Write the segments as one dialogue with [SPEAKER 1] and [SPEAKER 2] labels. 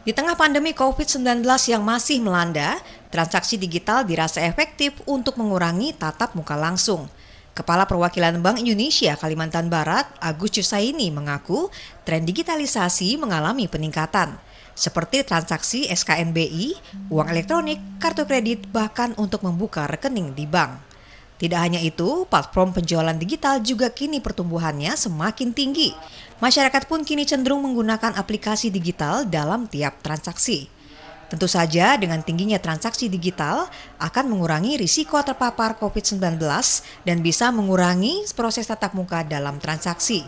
[SPEAKER 1] Di tengah pandemi COVID-19 yang masih melanda, transaksi digital dirasa efektif untuk mengurangi tatap muka langsung. Kepala Perwakilan Bank Indonesia Kalimantan Barat, Agus Cusaini mengaku tren digitalisasi mengalami peningkatan seperti transaksi SKNBI, uang elektronik, kartu kredit, bahkan untuk membuka rekening di bank. Tidak hanya itu, platform penjualan digital juga kini pertumbuhannya semakin tinggi. Masyarakat pun kini cenderung menggunakan aplikasi digital dalam tiap transaksi. Tentu saja dengan tingginya transaksi digital akan mengurangi risiko terpapar COVID-19 dan bisa mengurangi proses tatap muka dalam transaksi.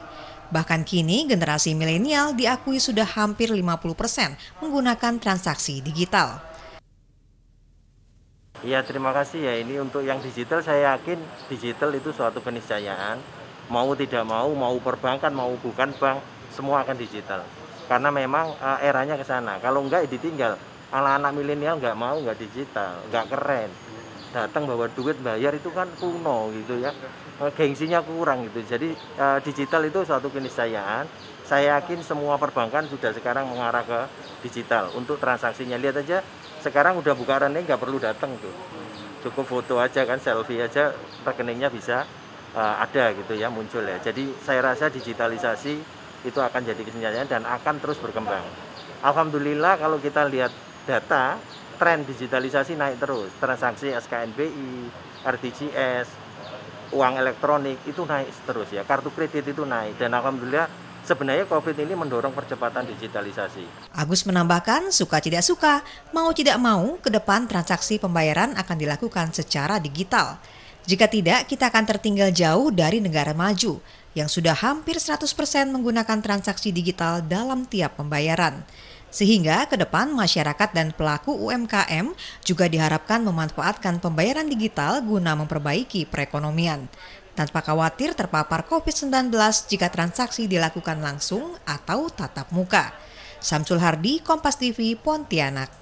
[SPEAKER 1] Bahkan kini generasi milenial diakui sudah hampir 50% menggunakan transaksi digital.
[SPEAKER 2] Iya terima kasih ya ini untuk yang digital saya yakin digital itu suatu keniscayaan mau tidak mau mau perbankan mau bukan bank semua akan digital karena memang uh, eranya ke sana kalau enggak ya ditinggal anak-anak milenial enggak mau enggak digital enggak keren datang bawa duit bayar itu kan kuno gitu ya eh, gengsinya kurang gitu jadi uh, digital itu suatu keniscayaan saya yakin semua perbankan sudah sekarang mengarah ke digital untuk transaksinya lihat aja sekarang udah buka rekening nggak perlu datang tuh cukup foto aja kan selfie aja rekeningnya bisa uh, ada gitu ya muncul ya jadi saya rasa digitalisasi itu akan jadi kesenjangan dan akan terus berkembang Alhamdulillah kalau kita lihat data tren digitalisasi naik terus transaksi SKNBI RTGS uang elektronik itu naik terus ya kartu kredit itu naik dan alhamdulillah sebenarnya COVID ini mendorong percepatan digitalisasi.
[SPEAKER 1] Agus menambahkan, suka tidak suka, mau tidak mau, ke depan transaksi pembayaran akan dilakukan secara digital. Jika tidak, kita akan tertinggal jauh dari negara maju yang sudah hampir 100% menggunakan transaksi digital dalam tiap pembayaran. Sehingga ke depan masyarakat dan pelaku UMKM juga diharapkan memanfaatkan pembayaran digital guna memperbaiki perekonomian tanpa khawatir terpapar COVID-19 jika transaksi dilakukan langsung atau tatap muka. Samsul Hardi, Kompas TV, Pontianak.